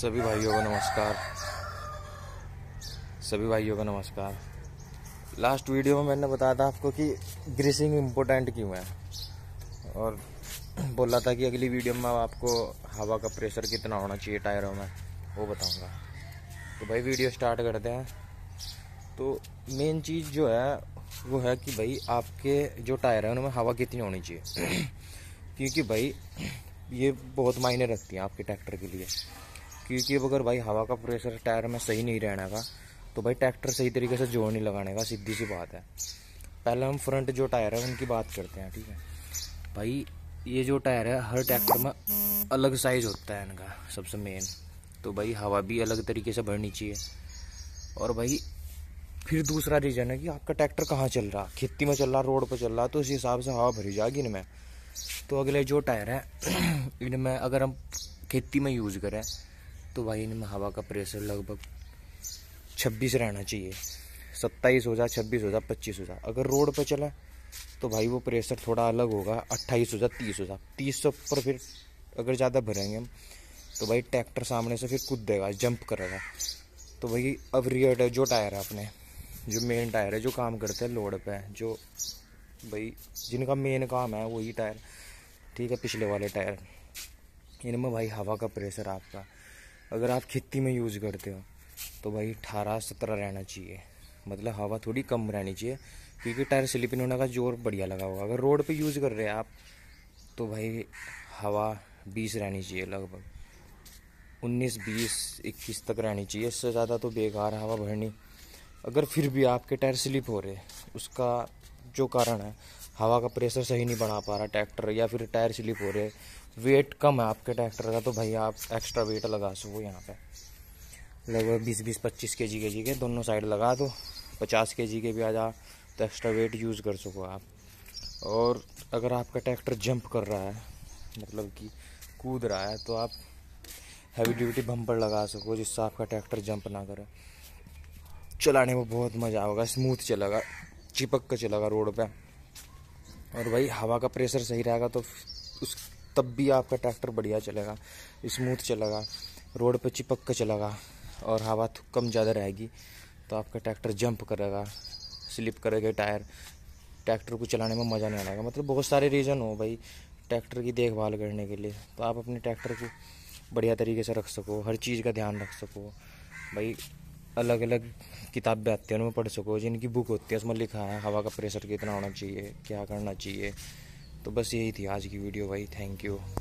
सभी भाइयों को नमस्कार सभी भाइयों को नमस्कार लास्ट वीडियो में मैंने बताया था आपको कि ग्रीसिंग इम्पोर्टेंट क्यों है और बोला था कि अगली वीडियो में आपको हवा का प्रेशर कितना होना चाहिए टायरों में वो बताऊंगा तो भाई वीडियो स्टार्ट करते हैं तो मेन चीज़ जो है वो है कि भाई आपके जो टायर हैं उनमें हवा कितनी होनी चाहिए क्योंकि भाई ये बहुत मायने रखती हैं आपके ट्रैक्टर के लिए क्योंकि अब अगर भाई हवा का प्रेशर टायर में सही नहीं रहने का तो भाई ट्रैक्टर सही तरीके से जोड़ नहीं लगाने का सीधी सी बात है पहले हम फ्रंट जो टायर है उनकी बात करते हैं ठीक है भाई ये जो टायर है हर ट्रैक्टर में अलग साइज़ होता है इनका सबसे मेन तो भाई हवा भी अलग तरीके से भरनी चाहिए और भाई फिर दूसरा रीज़न है कि आपका ट्रैक्टर कहाँ चल रहा खेती में चल रहा रोड पर चल रहा तो उस हिसाब से हवा भरी जाएगी इनमें तो अगले जो टायर हैं इनमें अगर हम खेती में यूज़ करें तो भाई इनमें हवा का प्रेशर लगभग छब्बीस रहना चाहिए सत्ताईस हो जाए छब्बीस हो जाए पच्चीस हो जाए अगर रोड पर चला तो भाई वो प्रेशर थोड़ा अलग होगा अट्ठाईस हो जाए तीस हो जाए तीस सौ पर फिर अगर ज़्यादा भरेंगे हम तो भाई ट्रैक्टर सामने से फिर कूद देगा जंप करेगा तो भाई अब रियड जो टायर है अपने जो मेन टायर है जो काम करते हैं लोड पे जो भाई जिनका मेन काम है वही टायर ठीक है पिछले वाले टायर इनमें भाई हवा का प्रेशर आपका अगर आप खेती में यूज़ करते हो तो भाई अठारह सत्रह रहना चाहिए मतलब हवा थोड़ी कम रहनी चाहिए क्योंकि टायर स्लिपिंग होने का जोर बढ़िया लगा होगा अगर रोड पे यूज़ कर रहे हैं आप तो भाई हवा बीस रहनी चाहिए लगभग उन्नीस बीस इक्कीस तक रहनी चाहिए इससे ज़्यादा तो बेकार हवा भरनी अगर फिर भी आपके टायर स्लिप हो रहे उसका जो कारण है हवा का प्रेशर सही नहीं बना पा रहा ट्रैक्टर या फिर टायर स्लिप हो रहे वेट कम है आपके ट्रैक्टर का तो भाई आप एक्स्ट्रा वेट लगा सको यहाँ पे लगभग बीस बीस पच्चीस के जी के जी के दोनों साइड लगा दो पचास के जी के भी आ जा तो एक्स्ट्रा वेट यूज़ कर सको आप और अगर आपका ट्रैक्टर जंप कर रहा है मतलब कि कूद रहा है तो आप हैवी ड्यूटी बम्पर लगा सको जिससे आपका ट्रैक्टर जंप ना करे चलाने में बहुत मज़ा आएगा स्मूथ चलेगा चिपक कर चलेगा रोड पर और भाई हवा का प्रेशर सही रहेगा तो उस तब भी आपका ट्रैक्टर बढ़िया चलेगा स्मूथ चलेगा रोड पर चिपक कर चलेगा और हवा कम ज़्यादा रहेगी तो आपका ट्रैक्टर जंप करेगा स्लिप करेगा टायर ट्रैक्टर को चलाने में मज़ा नहीं आएगा मतलब बहुत सारे रीज़न हो भाई ट्रैक्टर की देखभाल करने के लिए तो आप अपने ट्रैक्टर को बढ़िया तरीके से रख सको हर चीज़ का ध्यान रख सको भाई अलग अलग किताबें आती है उनमें पढ़ सको जिनकी बुक होती है उसमें लिखा है हवा का प्रेशर कितना होना चाहिए क्या करना चाहिए तो बस यही थी आज की वीडियो भाई थैंक यू